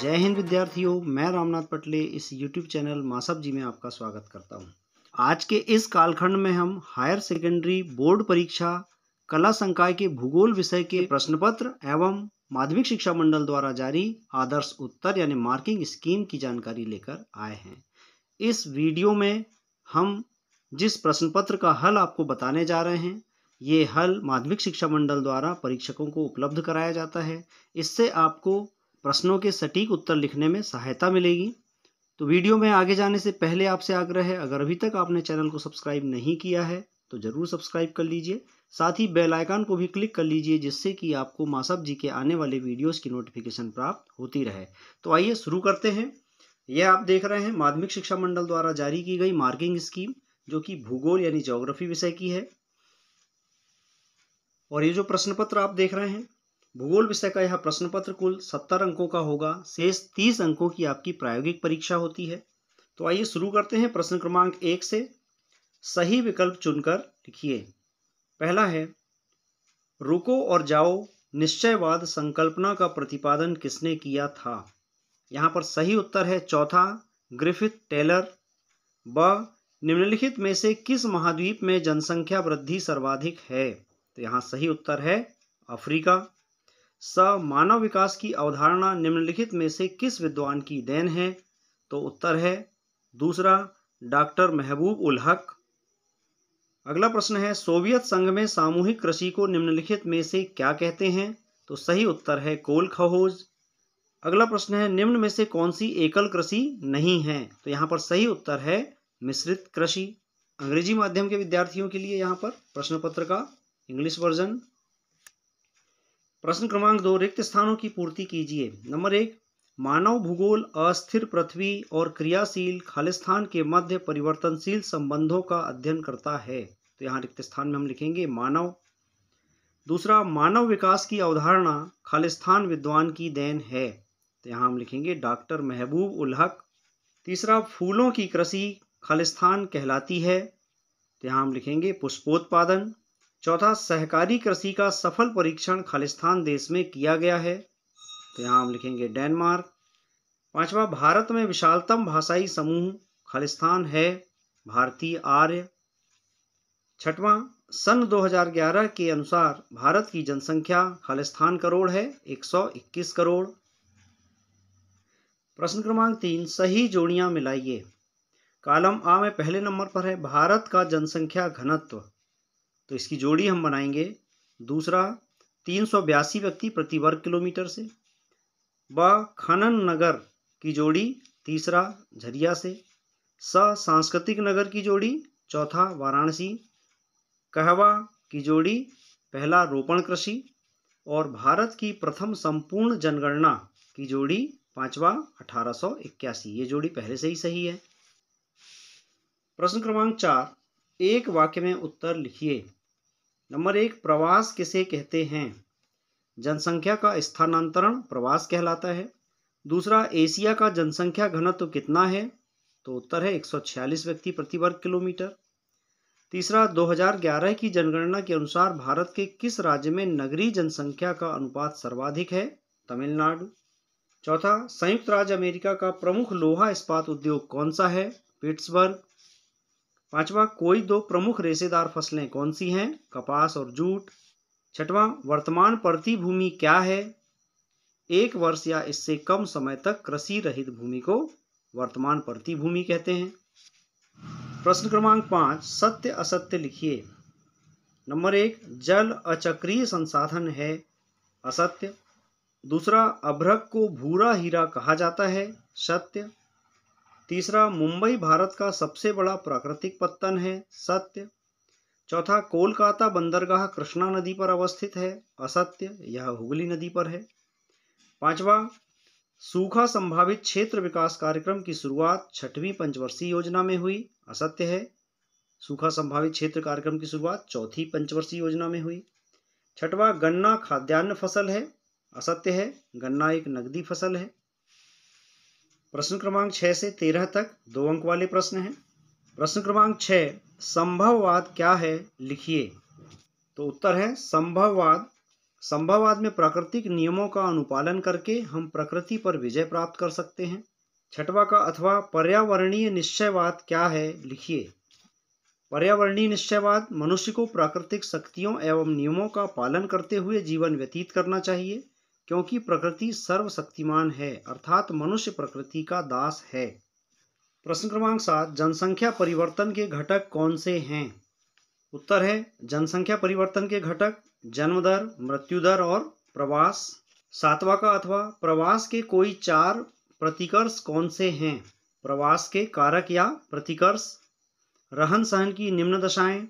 जय हिंद विद्यार्थियों मैं रामनाथ पटले इस यूट्यूब चैनल मासब जी में आपका स्वागत करता हूं। आज के इस कालखंड में हम हायर सेकेंडरी बोर्ड परीक्षा कला संकाय के भूगोल विषय के प्रश्न पत्र एवं माध्यमिक शिक्षा मंडल द्वारा जारी आदर्श उत्तर यानी मार्किंग स्कीम की जानकारी लेकर आए हैं इस वीडियो में हम जिस प्रश्न पत्र का हल आपको बताने जा रहे हैं ये हल माध्यमिक शिक्षा मंडल द्वारा परीक्षकों को उपलब्ध कराया जाता है इससे आपको प्रश्नों के सटीक उत्तर लिखने में सहायता मिलेगी तो वीडियो में आगे जाने से पहले आपसे आग्रह है अगर अभी तक आपने चैनल को सब्सक्राइब नहीं किया है तो ज़रूर सब्सक्राइब कर लीजिए साथ ही बेल आइकन को भी क्लिक कर लीजिए जिससे कि आपको मासब जी के आने वाले वीडियोस की नोटिफिकेशन प्राप्त होती रहे तो आइए शुरू करते हैं यह आप देख रहे हैं माध्यमिक शिक्षा मंडल द्वारा जारी की गई मार्किंग स्कीम जो कि भूगोल यानी जोग्राफी विषय की है और ये जो प्रश्न पत्र आप देख रहे हैं भूगोल विषय का यह प्रश्न पत्र कुल सत्तर अंकों का होगा शेष तीस अंकों की आपकी प्रायोगिक परीक्षा होती है तो आइए शुरू करते हैं प्रश्न क्रमांक एक से सही विकल्प चुनकर लिखिए पहला है रुको और जाओ निश्चयवाद संकल्पना का प्रतिपादन किसने किया था यहाँ पर सही उत्तर है चौथा ग्रिफिथ टेलर ब निम्नलिखित में से किस महाद्वीप में जनसंख्या वृद्धि सर्वाधिक है तो यहाँ सही उत्तर है अफ्रीका स मानव विकास की अवधारणा निम्नलिखित में से किस विद्वान की देन है तो उत्तर है दूसरा डॉक्टर महबूब उल हक अगला प्रश्न है सोवियत संघ में सामूहिक कृषि को निम्नलिखित में से क्या कहते हैं तो सही उत्तर है कोल खहोज अगला प्रश्न है निम्न में से कौन सी एकल कृषि नहीं है तो यहाँ पर सही उत्तर है मिश्रित कृषि अंग्रेजी माध्यम के विद्यार्थियों के लिए यहाँ पर प्रश्न पत्र का इंग्लिश वर्जन प्रश्न क्रमांक दो रिक्त स्थानों की पूर्ति कीजिए नंबर एक मानव भूगोल अस्थिर पृथ्वी और क्रियाशील खालिस्थान के मध्य परिवर्तनशील संबंधों का अध्ययन करता है तो यहाँ रिक्त स्थान में हम लिखेंगे मानव दूसरा मानव विकास की अवधारणा खालिस्थान विद्वान की देन है तो यहाँ हम लिखेंगे डॉक्टर महबूब उल हक तीसरा फूलों की कृषि खालिस्थान कहलाती है तो यहाँ हम लिखेंगे पुष्पोत्पादन चौथा सहकारी कृषि का सफल परीक्षण खालिस्तान देश में किया गया है तो यहाँ हम लिखेंगे डेनमार्क पांचवा भारत में विशालतम भाषाई समूह खालिस्तान है भारतीय आर्य छठवा सन 2011 के अनुसार भारत की जनसंख्या खालिस्तान करोड़ है 121 करोड़ प्रश्न क्रमांक तीन सही जोड़ियां मिलाइए कालम आ में पहले नंबर पर है भारत का जनसंख्या घनत्व तो इसकी जोड़ी हम बनाएंगे दूसरा तीन सौ बयासी व्यक्ति प्रति वर्ग किलोमीटर से व खनन नगर की जोड़ी तीसरा झरिया से स सांस्कृतिक नगर की जोड़ी चौथा वाराणसी कहवा की जोड़ी पहला रोपण कृषि और भारत की प्रथम संपूर्ण जनगणना की जोड़ी पांचवा 1881 ये जोड़ी पहले से ही सही है प्रश्न क्रमांक चार एक वाक्य में उत्तर लिखिए नंबर एक प्रवास किसे कहते हैं जनसंख्या का स्थानांतरण प्रवास कहलाता है दूसरा एशिया का जनसंख्या घनत्व तो कितना है तो उत्तर है 146 व्यक्ति प्रति वर्ग किलोमीटर तीसरा 2011 की जनगणना के अनुसार भारत के किस राज्य में नगरीय जनसंख्या का अनुपात सर्वाधिक है तमिलनाडु चौथा संयुक्त राज्य अमेरिका का प्रमुख लोहा इस्पात उद्योग कौन सा है पिट्सबर्ग पांचवा कोई दो प्रमुख रेशेदार फसलें कौन सी हैं कपास और जूट छठवां वर्तमान प्रतिभूमि क्या है एक वर्ष या इससे कम समय तक कृषि रहित भूमि को वर्तमान प्रतिभूमि कहते हैं प्रश्न क्रमांक पांच सत्य असत्य लिखिए नंबर एक जल अचक्रीय संसाधन है असत्य दूसरा अभ्रक को भूरा हीरा कहा जाता है सत्य तीसरा मुंबई भारत का सबसे बड़ा प्राकृतिक पत्तन है सत्य चौथा कोलकाता बंदरगाह कृष्णा नदी पर अवस्थित है असत्य यह हुगली नदी पर है पांचवा सूखा संभावित क्षेत्र विकास कार्यक्रम की शुरुआत छठवीं पंचवर्षीय योजना में हुई असत्य है सूखा संभावित क्षेत्र कार्यक्रम की शुरुआत चौथी पंचवर्षीय योजना में हुई छठवा गन्ना खाद्यान्न फसल है असत्य है गन्ना एक नकदी फसल है प्रश्न क्रमांक छः से तेरह तक दो अंक वाले प्रश्न हैं प्रश्न क्रमांक छः संभववाद क्या है लिखिए तो उत्तर है संभववाद संभववाद में प्राकृतिक नियमों का अनुपालन करके हम प्रकृति पर विजय प्राप्त कर सकते हैं छठवा का अथवा पर्यावरणीय निश्चयवाद क्या है लिखिए पर्यावरणीय निश्चयवाद मनुष्य को प्राकृतिक शक्तियों एवं नियमों का पालन करते हुए जीवन व्यतीत करना चाहिए क्योंकि प्रकृति सर्वशक्तिमान है अर्थात मनुष्य प्रकृति का दास है प्रश्न क्रमांक सात जनसंख्या परिवर्तन के घटक कौन से हैं उत्तर है जनसंख्या परिवर्तन के घटक जन्म दर मृत्यु दर और प्रवास सातवा का अथवा प्रवास के कोई चार प्रतिकर्ष कौन से हैं प्रवास के कारक या प्रतिकर्ष रहन सहन की निम्न दशाएं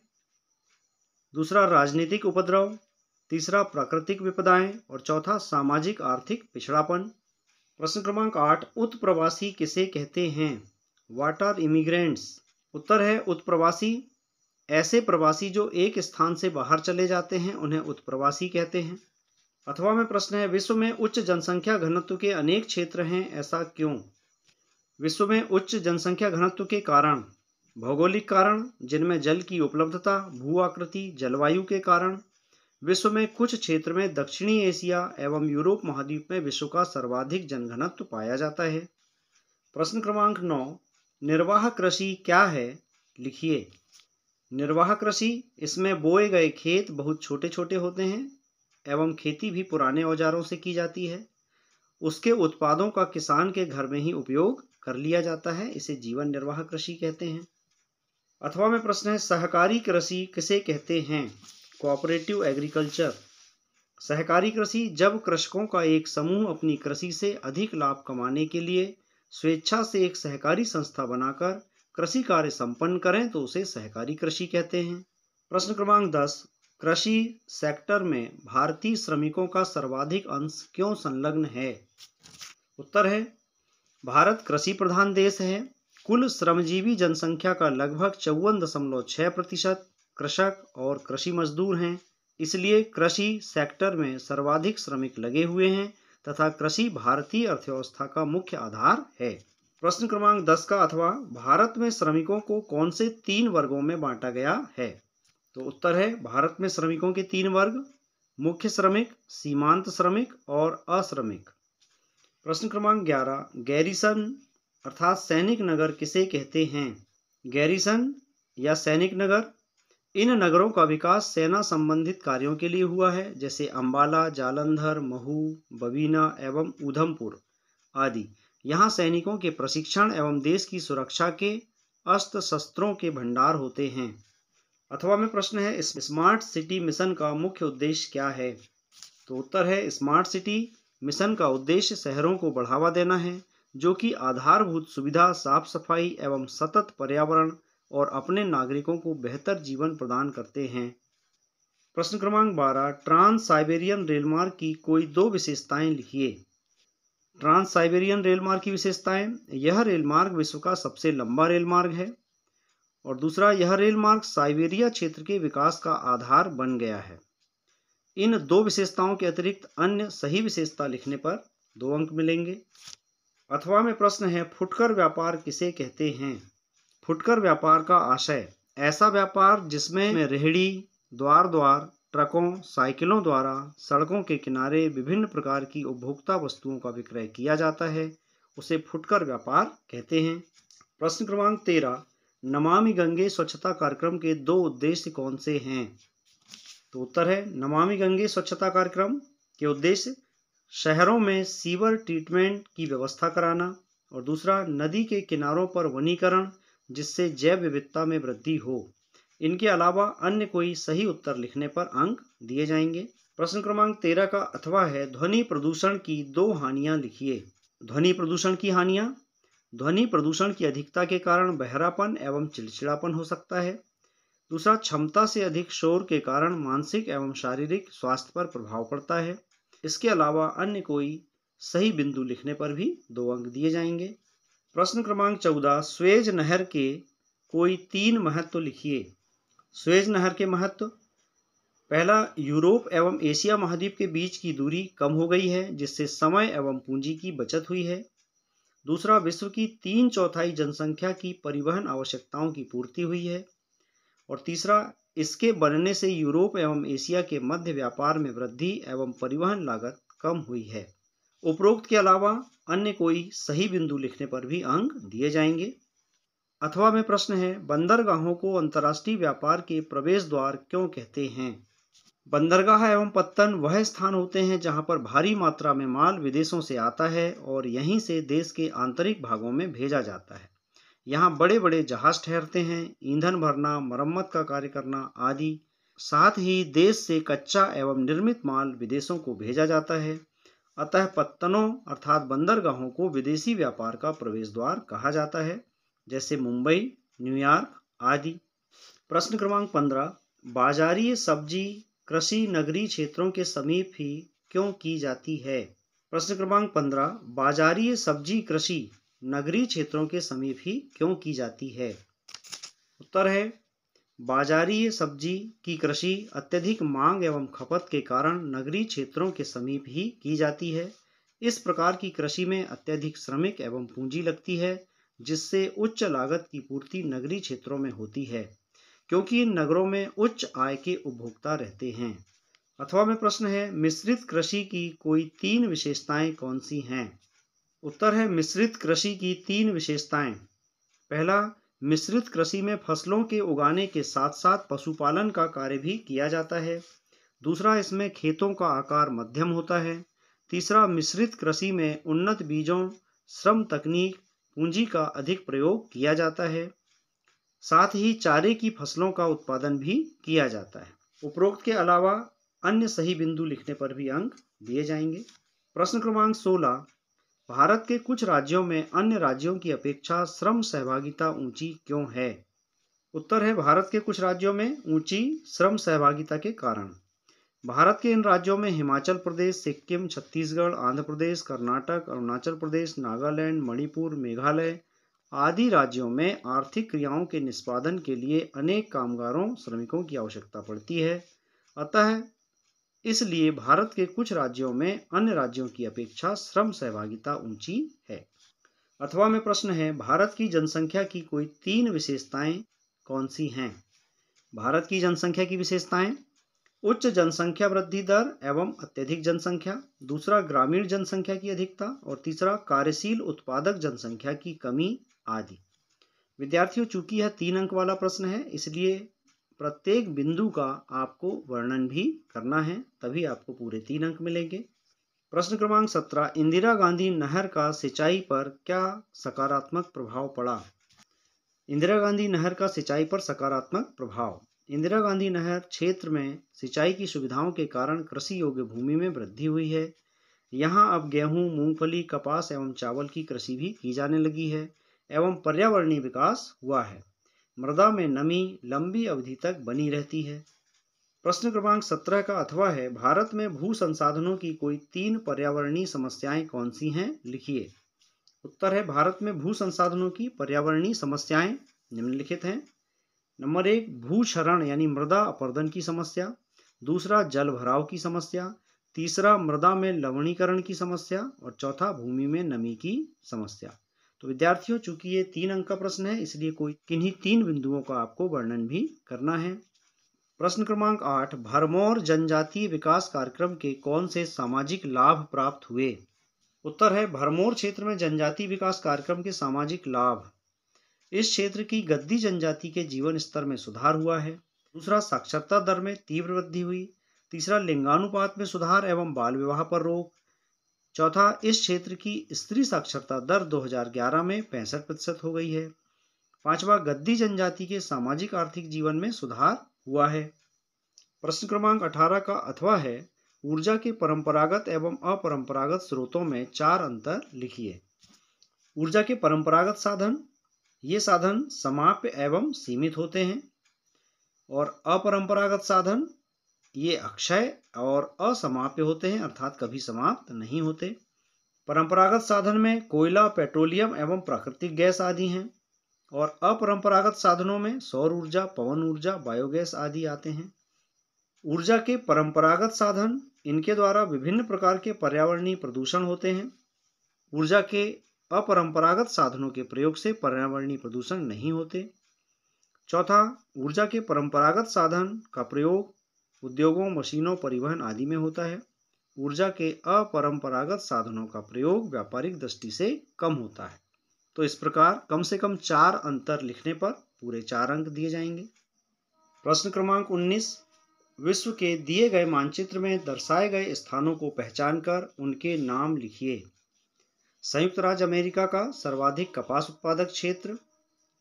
दूसरा राजनीतिक उपद्रव तीसरा प्राकृतिक विपदाएं और चौथा सामाजिक आर्थिक पिछड़ापन प्रश्न क्रमांक आठ उत्प्रवासी किसे कहते हैं वाट आर इमिग्रेंट्स उत्तर है उत्प्रवासी ऐसे प्रवासी जो एक स्थान से बाहर चले जाते हैं उन्हें उत्प्रवासी कहते हैं अथवा में प्रश्न है विश्व में उच्च जनसंख्या घनत्व के अनेक क्षेत्र हैं ऐसा क्यों विश्व में उच्च जनसंख्या घनत्व के कारण भौगोलिक कारण जिनमें जल की उपलब्धता भू आकृति जलवायु के कारण विश्व में कुछ क्षेत्र में दक्षिणी एशिया एवं यूरोप महाद्वीप में विश्व का सर्वाधिक जनघनत्व पाया जाता है प्रश्न क्रमांक नौ निर्वाह कृषि क्या है लिखिए निर्वाह कृषि इसमें बोए गए खेत बहुत छोटे छोटे होते हैं एवं खेती भी पुराने औजारों से की जाती है उसके उत्पादों का किसान के घर में ही उपयोग कर लिया जाता है इसे जीवन निर्वाह कृषि कहते हैं अथवा में प्रश्न है सहकारी कृषि किसे कहते हैं कोऑपरेटिव एग्रीकल्चर सहकारी कृषि जब कृषकों का एक समूह अपनी कृषि से अधिक लाभ कमाने के लिए स्वेच्छा से एक सहकारी संस्था बनाकर कृषि कार्य संपन्न करें तो उसे सहकारी कृषि कहते हैं प्रश्न क्रमांक दस कृषि सेक्टर में भारतीय श्रमिकों का सर्वाधिक अंश क्यों संलग्न है उत्तर है भारत कृषि प्रधान देश है कुल श्रमजीवी जनसंख्या का लगभग चौवन दशमलव छह प्रतिशत कृषक और कृषि मजदूर हैं इसलिए कृषि सेक्टर में सर्वाधिक श्रमिक लगे हुए हैं तथा कृषि भारतीय अर्थव्यवस्था का मुख्य आधार है प्रश्न क्रमांक दस का अथवा भारत में श्रमिकों को कौन से तीन वर्गों में बांटा गया है तो उत्तर है भारत में श्रमिकों के तीन वर्ग मुख्य श्रमिक सीमांत श्रमिक और अश्रमिक प्रश्न क्रमांक ग्यारह गैरिसन अर्थात सैनिक नगर किसे कहते हैं गैरिसन या सैनिक नगर इन नगरों का विकास सेना संबंधित कार्यों के लिए हुआ है जैसे अंबाला जालंधर महू बबीना एवं उधमपुर आदि यहाँ सैनिकों के प्रशिक्षण एवं देश की सुरक्षा के अस्त्र शस्त्रों के भंडार होते हैं अथवा में प्रश्न है स्मार्ट सिटी मिशन का मुख्य उद्देश्य क्या है तो उत्तर है स्मार्ट सिटी मिशन का उद्देश्य शहरों को बढ़ावा देना है जो कि आधारभूत सुविधा साफ सफाई एवं सतत पर्यावरण और अपने नागरिकों को बेहतर जीवन प्रदान करते हैं प्रश्न क्रमांक बारह ट्रांस साइबेरियन रेलमार्ग की कोई दो विशेषताएं लिखिए ट्रांस साइबेरियन रेलमार्ग की विशेषताएं यह रेलमार्ग विश्व का सबसे लंबा रेलमार्ग है और दूसरा यह रेलमार्ग साइबेरिया क्षेत्र के विकास का आधार बन गया है इन दो विशेषताओं के अतिरिक्त अन्य सही विशेषता लिखने पर दो अंक मिलेंगे अथवा में प्रश्न है फुटकर व्यापार किसे कहते हैं फुटकर व्यापार का आशय ऐसा व्यापार जिसमें रेहड़ी द्वार द्वार ट्रकों साइकिलों द्वारा सड़कों के किनारे विभिन्न प्रकार की उपभोक्ता वस्तुओं का विक्रय किया जाता है उसे फुटकर व्यापार कहते हैं प्रश्न क्रमांक तेरह नमामि गंगे स्वच्छता कार्यक्रम के दो उद्देश्य कौन से हैं तो उत्तर है नमामि गंगे स्वच्छता कार्यक्रम के उद्देश्य शहरों में सीवर ट्रीटमेंट की व्यवस्था कराना और दूसरा नदी के किनारों पर वनीकरण जिससे जैव विविधता में वृद्धि हो इनके अलावा अन्य कोई सही उत्तर लिखने पर अंक दिए जाएंगे प्रश्न क्रमांक तेरह का अथवा है ध्वनि प्रदूषण की दो हानियां लिखिए ध्वनि प्रदूषण की हानियां ध्वनि प्रदूषण की अधिकता के कारण बहरापन एवं चिड़चिड़ापन हो सकता है दूसरा क्षमता से अधिक शोर के कारण मानसिक एवं शारीरिक स्वास्थ्य पर प्रभाव पड़ता है इसके अलावा अन्य कोई सही बिंदु लिखने पर भी दो अंक दिए जाएंगे प्रश्न क्रमांक चौदह स्वेज नहर के कोई तीन महत्व लिखिए स्वेज नहर के महत्व पहला यूरोप एवं एशिया महाद्वीप के बीच की दूरी कम हो गई है जिससे समय एवं पूंजी की बचत हुई है दूसरा विश्व की तीन चौथाई जनसंख्या की परिवहन आवश्यकताओं की पूर्ति हुई है और तीसरा इसके बनने से यूरोप एवं एशिया के मध्य व्यापार में वृद्धि एवं परिवहन लागत कम हुई है उपरोक्त के अलावा अन्य कोई सही बिंदु लिखने पर भी अंक दिए जाएंगे अथवा में प्रश्न है बंदरगाहों को अंतर्राष्ट्रीय व्यापार के प्रवेश द्वार क्यों कहते हैं बंदरगाह एवं पत्तन वह स्थान होते हैं जहां पर भारी मात्रा में माल विदेशों से आता है और यहीं से देश के आंतरिक भागों में भेजा जाता है यहाँ बड़े बड़े जहाज ठहरते हैं ईंधन भरना मरम्मत का कार्य करना आदि साथ ही देश से कच्चा एवं निर्मित माल विदेशों को भेजा जाता है अतः पत्तनों अर्थात बंदरगाहों को विदेशी व्यापार का प्रवेश द्वार कहा जाता है जैसे मुंबई न्यूयॉर्क आदि प्रश्न क्रमांक पंद्रह बाजारीय सब्जी कृषि नगरीय क्षेत्रों के समीप ही क्यों की जाती है प्रश्न क्रमांक पंद्रह बाजारीय सब्जी कृषि नगरीय क्षेत्रों के समीप ही क्यों की जाती है उत्तर है बाजारीय सब्जी की कृषि अत्यधिक मांग एवं खपत के कारण नगरीय क्षेत्रों के समीप ही की जाती है इस प्रकार की कृषि में अत्यधिक श्रमिक एवं पूंजी लगती है जिससे उच्च लागत की पूर्ति नगरीय क्षेत्रों में होती है क्योंकि नगरों में उच्च आय के उपभोक्ता रहते हैं अथवा में प्रश्न है मिश्रित कृषि की कोई तीन विशेषताएं कौन सी हैं उत्तर है मिश्रित कृषि की तीन विशेषताएं पहला मिश्रित कृषि में फसलों के उगाने के साथ साथ पशुपालन का कार्य भी किया जाता है दूसरा इसमें खेतों का आकार मध्यम होता है तीसरा मिश्रित कृषि में उन्नत बीजों श्रम तकनीक पूंजी का अधिक प्रयोग किया जाता है साथ ही चारे की फसलों का उत्पादन भी किया जाता है उपरोक्त के अलावा अन्य सही बिंदु लिखने पर भी अंक दिए जाएंगे प्रश्न क्रमांक सोलह भारत के कुछ राज्यों में अन्य राज्यों की अपेक्षा श्रम सहभागिता ऊंची क्यों है उत्तर है भारत के कुछ राज्यों में ऊंची श्रम सहभागिता के कारण भारत के इन राज्यों में हिमाचल प्रदेश सिक्किम छत्तीसगढ़ आंध्र प्रदेश कर्नाटक अरुणाचल प्रदेश नागालैंड मणिपुर मेघालय आदि राज्यों में आर्थिक क्रियाओं के निष्पादन के लिए अनेक कामगारों श्रमिकों की आवश्यकता पड़ती है अतः इसलिए भारत के कुछ राज्यों में अन्य राज्यों की अपेक्षा श्रम सहभागिता ऊंची है अथवा में प्रश्न है भारत की जनसंख्या की कोई तीन विशेषताएं कौन सी हैं भारत की जनसंख्या की विशेषताएं उच्च जनसंख्या वृद्धि दर एवं अत्यधिक जनसंख्या दूसरा ग्रामीण जनसंख्या की अधिकता और तीसरा कार्यशील उत्पादक जनसंख्या की कमी आदि विद्यार्थियों चूंकि यह तीन अंक वाला प्रश्न है इसलिए प्रत्येक बिंदु का आपको वर्णन भी करना है तभी आपको पूरे तीन अंक मिलेंगे प्रश्न क्रमांक सत्रह इंदिरा गांधी नहर का सिंचाई पर क्या सकारात्मक प्रभाव पड़ा इंदिरा गांधी नहर का सिंचाई पर सकारात्मक प्रभाव इंदिरा गांधी नहर क्षेत्र में सिंचाई की सुविधाओं के कारण कृषि योग्य भूमि में वृद्धि हुई है यहाँ अब गेहूं, मूंगफली कपास एवं चावल की कृषि भी की जाने लगी है एवं पर्यावरणीय विकास हुआ है मृदा में नमी लंबी अवधि तक बनी रहती है प्रश्न क्रमांक सत्रह का अथवा है भारत में भू संसाधनों की कोई तीन पर्यावरणीय समस्याएं कौन सी हैं लिखिए उत्तर है भारत में भू संसाधनों की पर्यावरणीय समस्याएं निम्नलिखित हैं नंबर एक भू क्षरण यानी मृदा अपर्दन की समस्या दूसरा जल भराव की समस्या तीसरा मृदा में लवणीकरण की समस्या और चौथा भूमि में नमी की समस्या तो विद्यार्थियों चूंकि ये तीन अंक का प्रश्न है इसलिए कोई किन्हीं तीन बिंदुओं का आपको वर्णन भी करना है प्रश्न क्रमांक आठ भरमौर जनजातीय विकास कार्यक्रम के कौन से सामाजिक लाभ प्राप्त हुए उत्तर है भरमौर क्षेत्र में जनजातीय विकास कार्यक्रम के सामाजिक लाभ इस क्षेत्र की गद्दी जनजाति के जीवन स्तर में सुधार हुआ है दूसरा साक्षरता दर में तीव्र वृद्धि हुई तीसरा लिंगानुपात में सुधार एवं बाल विवाह पर रोक चौथा इस क्षेत्र की स्त्री साक्षरता दर 2011 में पैंसठ प्रतिशत हो गई है पांचवा गद्दी जनजाति के सामाजिक आर्थिक जीवन में सुधार हुआ है प्रश्न क्रमांक 18 का अथवा है ऊर्जा के परंपरागत एवं अपरंपरागत स्रोतों में चार अंतर लिखिए ऊर्जा के परंपरागत साधन ये साधन समाप्य एवं सीमित होते हैं और अपरंपरागत साधन ये अक्षय और असमाप्य होते हैं अर्थात कभी समाप्त नहीं होते परंपरागत साधन में कोयला पेट्रोलियम एवं प्राकृतिक गैस आदि हैं और अपरंपरागत साधनों में सौर ऊर्जा पवन ऊर्जा बायोगैस आदि आते हैं ऊर्जा के परंपरागत साधन इनके द्वारा विभिन्न प्रकार के पर्यावरणीय प्रदूषण होते हैं ऊर्जा के अपरंपरागत साधनों के प्रयोग से पर्यावरणीय प्रदूषण नहीं होते चौथा ऊर्जा के परंपरागत साधन का प्रयोग उद्योगों मशीनों परिवहन आदि में होता है ऊर्जा के अपरंपरागत साधनों का प्रयोग व्यापारिक दृष्टि से कम होता है तो इस प्रकार कम से कम चार अंतर लिखने पर पूरे चार अंक दिए जाएंगे प्रश्न क्रमांक 19 विश्व के दिए गए मानचित्र में दर्शाए गए स्थानों को पहचान कर उनके नाम लिखिए संयुक्त राज्य अमेरिका का सर्वाधिक कपास उत्पादक क्षेत्र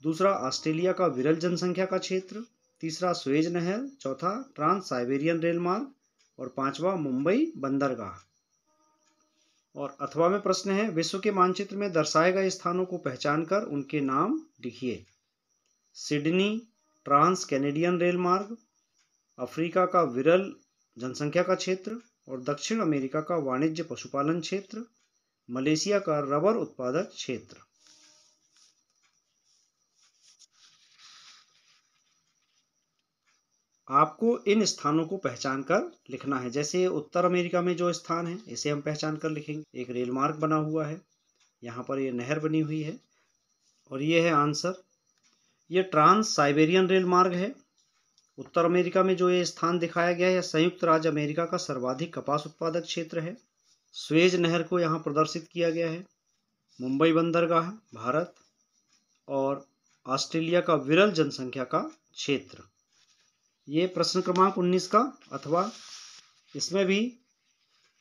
दूसरा ऑस्ट्रेलिया का विरल जनसंख्या का क्षेत्र तीसरा स्वेज नहर चौथा ट्रांस साइबेरियन रेल मार्ग और पांचवा मुंबई बंदरगाह और अथवा में प्रश्न है विश्व के मानचित्र में दर्शाए गए स्थानों को पहचान कर उनके नाम लिखिए सिडनी ट्रांस कैनेडियन रेल मार्ग अफ्रीका का विरल जनसंख्या का क्षेत्र और दक्षिण अमेरिका का वाणिज्य पशुपालन क्षेत्र मलेशिया का रबर उत्पादक क्षेत्र आपको इन स्थानों को पहचान कर लिखना है जैसे उत्तर अमेरिका में जो स्थान है इसे हम पहचान कर लिखेंगे एक रेल मार्ग बना हुआ है यहाँ पर ये नहर बनी हुई है और ये है आंसर ये ट्रांस साइबेरियन रेल मार्ग है उत्तर अमेरिका में जो ये स्थान दिखाया गया है संयुक्त राज्य अमेरिका का सर्वाधिक कपास उत्पादक क्षेत्र है स्वेज नहर को यहाँ प्रदर्शित किया गया है मुंबई बंदरगाह भारत और ऑस्ट्रेलिया का विरल जनसंख्या का क्षेत्र ये प्रश्न क्रमांक 19 का अथवा इसमें भी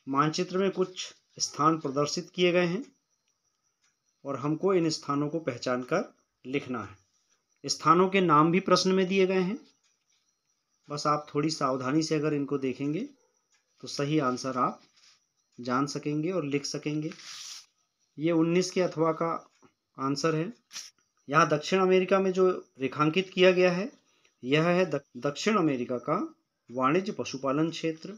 मानचित्र में कुछ स्थान प्रदर्शित किए गए हैं और हमको इन स्थानों को पहचान कर लिखना है स्थानों के नाम भी प्रश्न में दिए गए हैं बस आप थोड़ी सावधानी से अगर इनको देखेंगे तो सही आंसर आप जान सकेंगे और लिख सकेंगे ये 19 के अथवा का आंसर है यहाँ दक्षिण अमेरिका में जो रेखांकित किया गया है यह है दक्षिण अमेरिका का वाणिज्य पशुपालन क्षेत्र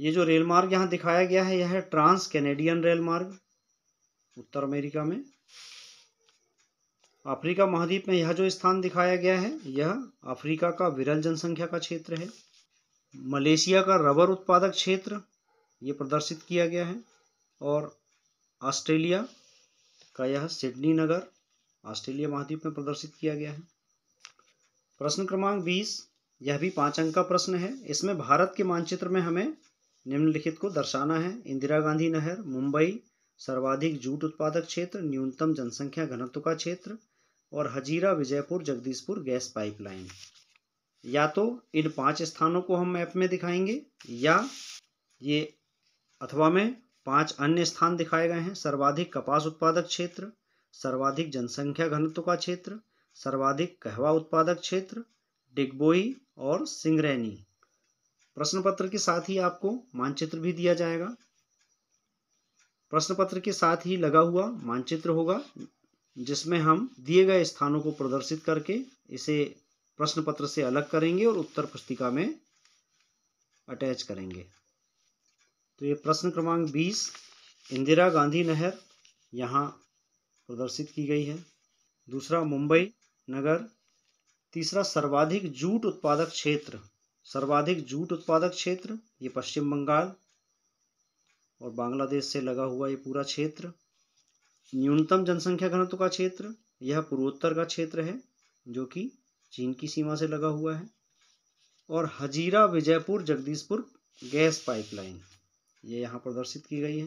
ये जो रेल मार्ग यहाँ दिखाया गया है यह है ट्रांस कैनेडियन रेल मार्ग उत्तर अमेरिका में अफ्रीका महाद्वीप में यह जो स्थान दिखाया गया है यह अफ्रीका का विरल जनसंख्या का क्षेत्र है मलेशिया का रबर उत्पादक क्षेत्र ये प्रदर्शित किया गया है और ऑस्ट्रेलिया का यह सिडनी नगर ऑस्ट्रेलिया महाद्वीप में प्रदर्शित किया गया है प्रश्न क्रमांक बीस यह भी पांच अंक का प्रश्न है इसमें भारत के मानचित्र में हमें निम्नलिखित को दर्शाना है इंदिरा गांधी नहर मुंबई सर्वाधिक जूट उत्पादक क्षेत्र न्यूनतम जनसंख्या घनत्व का क्षेत्र और हजीरा विजयपुर जगदीशपुर गैस पाइपलाइन या तो इन पांच स्थानों को हम मैप में दिखाएंगे या ये अथवा में पांच अन्य स्थान दिखाए गए हैं सर्वाधिक कपास उत्पादक क्षेत्र सर्वाधिक जनसंख्या घनत्व का क्षेत्र सर्वाधिक कहवा उत्पादक क्षेत्र डिगबोई और सिंगरैनी प्रश्न पत्र के साथ ही आपको मानचित्र भी दिया जाएगा प्रश्न पत्र के साथ ही लगा हुआ मानचित्र होगा जिसमें हम दिए गए स्थानों को प्रदर्शित करके इसे प्रश्न पत्र से अलग करेंगे और उत्तर पुस्तिका में अटैच करेंगे तो ये प्रश्न क्रमांक 20 इंदिरा गांधी नहर यहाँ प्रदर्शित की गई है दूसरा मुंबई नगर तीसरा सर्वाधिक जूट उत्पादक क्षेत्र सर्वाधिक जूट उत्पादक क्षेत्र ये पश्चिम बंगाल और बांग्लादेश से लगा हुआ ये पूरा क्षेत्र न्यूनतम जनसंख्या घनत्व का क्षेत्र यह पूर्वोत्तर का क्षेत्र है जो कि चीन की सीमा से लगा हुआ है और हजीरा विजयपुर जगदीशपुर गैस पाइपलाइन ये यहाँ प्रदर्शित की गई है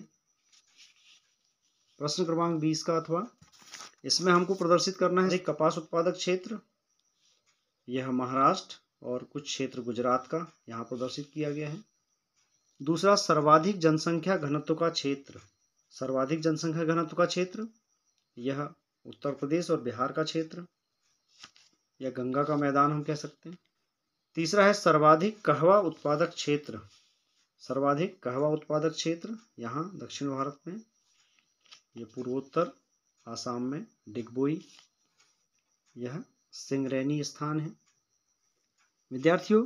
प्रश्न क्रमांक बीस का अथवा इसमें हमको प्रदर्शित करना है कपास उत्पादक क्षेत्र यह महाराष्ट्र और कुछ क्षेत्र गुजरात का यहाँ प्रदर्शित किया गया है दूसरा सर्वाधिक जनसंख्या घनत्व का क्षेत्र सर्वाधिक जनसंख्या घनत्व का क्षेत्र यह उत्तर प्रदेश और बिहार का क्षेत्र या गंगा का मैदान हम कह सकते हैं तीसरा है सर्वाधिक कहवा उत्पादक क्षेत्र सर्वाधिक कहवा उत्पादक क्षेत्र यहाँ दक्षिण भारत में ये पूर्वोत्तर आसाम में डिगबोई यह सिंगरैनी स्थान है विद्यार्थियों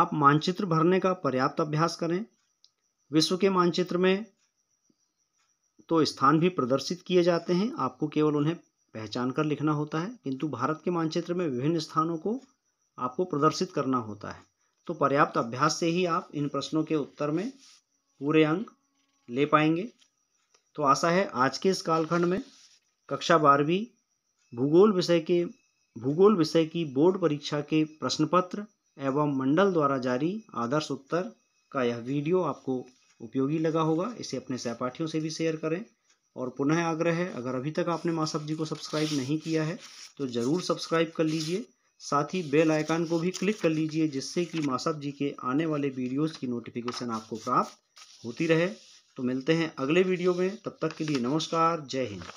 आप मानचित्र भरने का पर्याप्त अभ्यास करें विश्व के मानचित्र में तो स्थान भी प्रदर्शित किए जाते हैं आपको केवल उन्हें पहचान कर लिखना होता है किंतु भारत के मानचित्र में विभिन्न स्थानों को आपको प्रदर्शित करना होता है तो पर्याप्त अभ्यास से ही आप इन प्रश्नों के उत्तर में पूरे अंक ले पाएंगे तो आशा है आज के इस कालखंड में कक्षा बारहवीं भूगोल विषय के भूगोल विषय की बोर्ड परीक्षा के प्रश्न पत्र एवं मंडल द्वारा जारी आदर्श उत्तर का यह वीडियो आपको उपयोगी लगा होगा इसे अपने सहपाठियों से भी शेयर करें और पुनः आग्रह है अगर अभी तक आपने माँ सब्जी को सब्सक्राइब नहीं किया है तो ज़रूर सब्सक्राइब कर लीजिए साथ ही बेल आइकन को भी क्लिक कर लीजिए जिससे कि माँ जी के आने वाले वीडियोज़ की नोटिफिकेशन आपको प्राप्त होती रहे तो मिलते हैं अगले वीडियो में तब तक के लिए नमस्कार जय हिंद